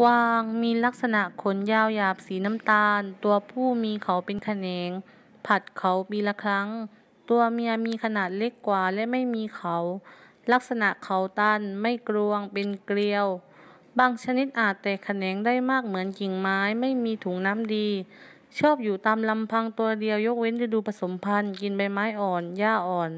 กวางมีลักษณะขนยาวหยาบสีน้ำตาล ตัวผู้มีเขาเป็นแขนง ผัดเขาปีละครั้ง ตัวเมียมีขนาดเล็กกว่าและไม่มีเขา ลักษณะเขาตันไม่กลวงเป็นเกลียวบางชนิดอาจแตกแขนงได้มากเหมือนกิ่งไม้ไม่มีถุงน้ำดี ชอบอยู่ตามลำพังตัวเดียวยกเว้นฤดูผสมพันธุ์กินใบไม้อ่อนหญ้าอ่อน